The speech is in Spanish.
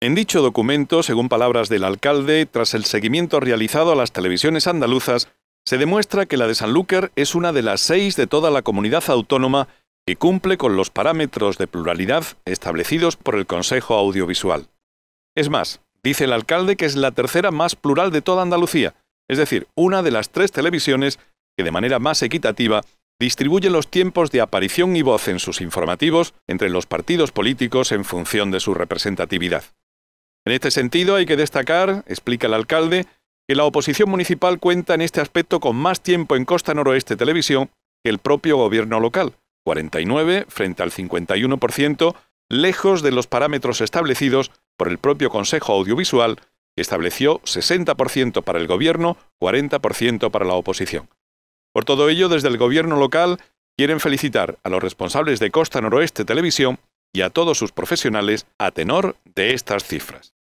En dicho documento, según palabras del alcalde, tras el seguimiento realizado a las televisiones andaluzas, se demuestra que la de Sanlúcar es una de las seis de toda la comunidad autónoma que cumple con los parámetros de pluralidad establecidos por el Consejo Audiovisual. Es más, dice el alcalde que es la tercera más plural de toda Andalucía, es decir, una de las tres televisiones que de manera más equitativa distribuye los tiempos de aparición y voz en sus informativos entre los partidos políticos en función de su representatividad. En este sentido, hay que destacar, explica el alcalde, que la oposición municipal cuenta en este aspecto con más tiempo en Costa Noroeste Televisión que el propio gobierno local, 49 frente al 51%, lejos de los parámetros establecidos por el propio Consejo Audiovisual, que estableció 60% para el gobierno, 40% para la oposición. Por todo ello, desde el gobierno local quieren felicitar a los responsables de Costa Noroeste Televisión y a todos sus profesionales a tenor de estas cifras.